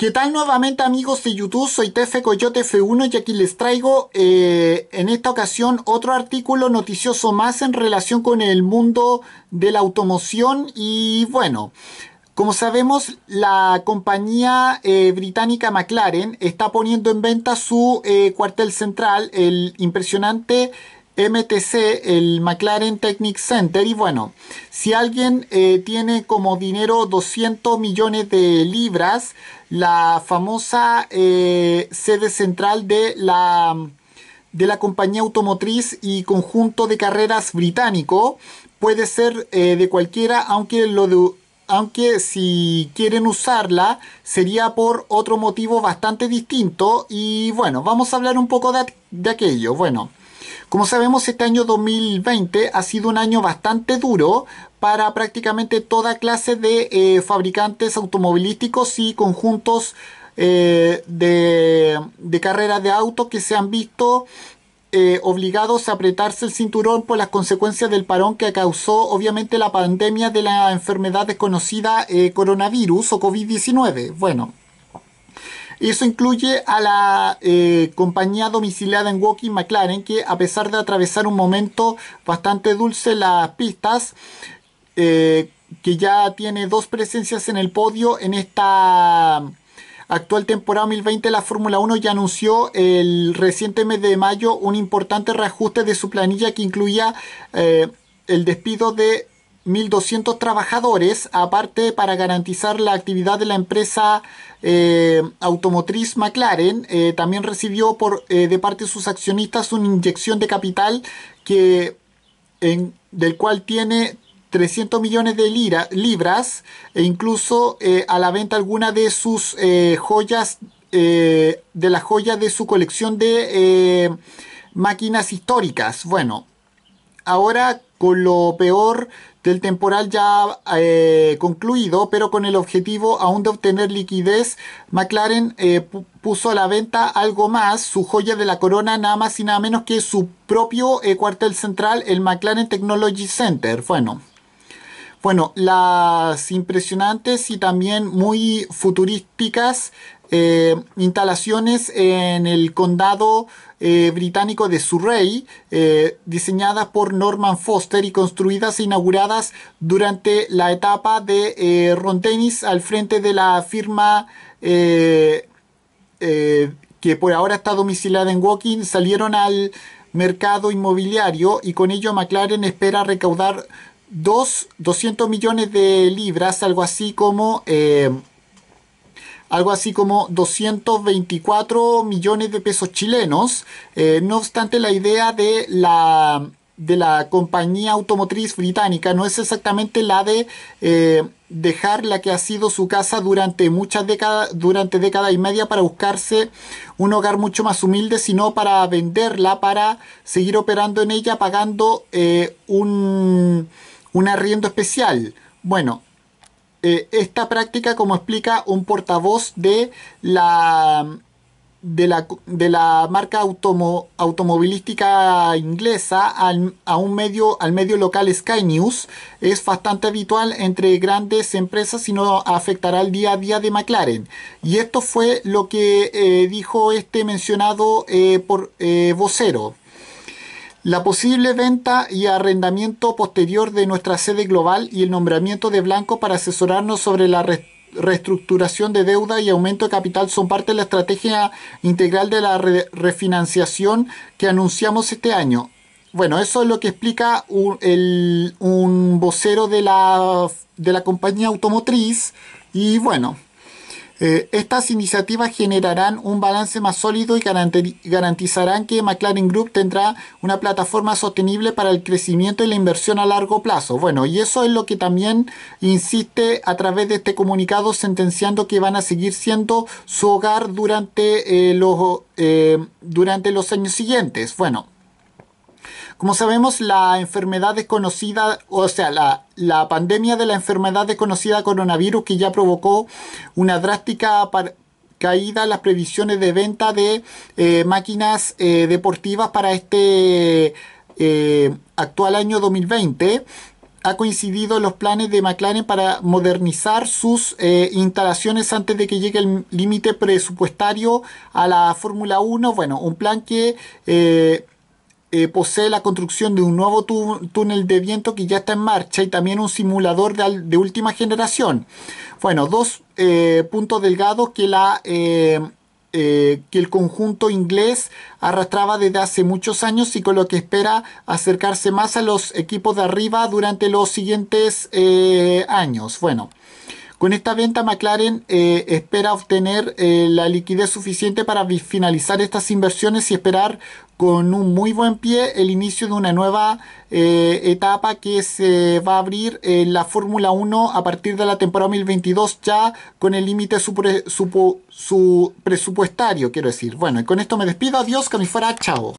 ¿Qué tal nuevamente amigos de YouTube? Soy TF Coyote F1 y aquí les traigo eh, en esta ocasión otro artículo noticioso más en relación con el mundo de la automoción y bueno, como sabemos la compañía eh, británica McLaren está poniendo en venta su eh, cuartel central, el impresionante MTC, el McLaren Technic Center. Y bueno, si alguien eh, tiene como dinero 200 millones de libras, la famosa eh, sede central de la, de la compañía automotriz y conjunto de carreras británico puede ser eh, de cualquiera, aunque lo aunque si quieren usarla sería por otro motivo bastante distinto y bueno, vamos a hablar un poco de, de aquello. Bueno, como sabemos, este año 2020 ha sido un año bastante duro para prácticamente toda clase de eh, fabricantes automovilísticos y conjuntos eh, de, carreras de auto que se han visto eh, obligados a apretarse el cinturón por las consecuencias del parón que causó obviamente la pandemia de la enfermedad desconocida coronavirus o COVID-19. Bueno, eso incluye a la eh, compañía domiciliada en Woking McLaren, que a pesar de atravesar un momento bastante dulce las pistas, eh, que ya tiene dos presencias en el podio en esta actual temporada 2020 la Fórmula 1 ya anunció el reciente mes de mayo un importante reajuste de su planilla que incluía eh, el despido de 1.200 trabajadores, aparte para garantizar la actividad de la empresa eh, automotriz McLaren, eh, también recibió por, eh, de parte de sus accionistas una inyección de capital que, del cual tiene 300 millones de libras e incluso a la venta alguna de sus joyas, de las joyas de su colección de máquinas históricas. Bueno, ahora con lo peor del temporal ya eh, concluido, pero con el objetivo aún de obtener liquidez, McLaren eh, puso a la venta algo más, su joya de la corona, nada más y nada menos que su propio eh, cuartel central, el McLaren Technology Center. Bueno. Bueno, las impresionantes y también muy futurísticas eh, instalaciones en el condado eh, británico de Surrey, eh, diseñadas por Norman Foster y construidas e inauguradas durante la etapa de Ron Dennis al frente de la firma que por ahora está domiciliada en Woking, salieron al mercado inmobiliario y con ello McLaren espera recaudar 200 millones de libras, algo así como algo así como 224 millones de pesos chilenos. Eh, no obstante, la idea de la, de la compañía automotriz británica no es exactamente la de eh, dejar la que ha sido su casa durante muchas décadas, durante décadas y media para buscarse un hogar mucho más humilde, sino para venderla, para seguir operando en ella pagando eh, un, un arriendo especial. Bueno, eh, esta práctica, como explica un portavoz de la, de la, de la marca automovilística inglesa al, a un medio, al medio local Sky News, es bastante habitual entre grandes empresas y no afectará al día a día de McLaren. Y esto fue lo que eh, dijo este mencionado eh, por vocero. La posible venta y arrendamiento posterior de nuestra sede global y el nombramiento de Blanco para asesorarnos sobre la reestructuración de deuda y aumento de capital son parte de la estrategia integral de la refinanciación que anunciamos este año. Bueno, eso es lo que explica un, vocero de la, de la compañía automotriz y bueno. Eh, estas iniciativas generarán un balance más sólido y garantizarán que McLaren Group tendrá una plataforma sostenible para el crecimiento y la inversión a largo plazo. Bueno, y eso es lo que también insiste a través de este comunicado sentenciando que van a seguir siendo su hogar durante, eh, los, eh, durante los años siguientes. Bueno. Como sabemos, la enfermedad desconocida, o sea, la, pandemia de la enfermedad desconocida coronavirus que ya provocó una drástica caída en las previsiones de venta de eh, máquinas eh, deportivas para este eh, actual año 2020. Ha coincidido los planes de McLaren para modernizar sus instalaciones antes de que llegue el límite presupuestario a la Fórmula 1. Bueno, un plan que eh, posee la construcción de un nuevo túnel de viento que ya está en marcha y también un simulador de, última generación. Bueno, dos eh, puntos delgados que, la, eh, que el conjunto inglés arrastraba desde hace muchos años y con lo que espera acercarse más a los equipos de arriba durante los siguientes años. Bueno. Con esta venta McLaren eh, espera obtener eh, la liquidez suficiente para finalizar estas inversiones y esperar con un muy buen pie el inicio de una nueva eh, etapa que se va a abrir en la Fórmula 1 a partir de la temporada 2022 ya con el límite su, presupuestario, quiero decir. Bueno, y con esto me despido. Adiós, que me fuera. Chao.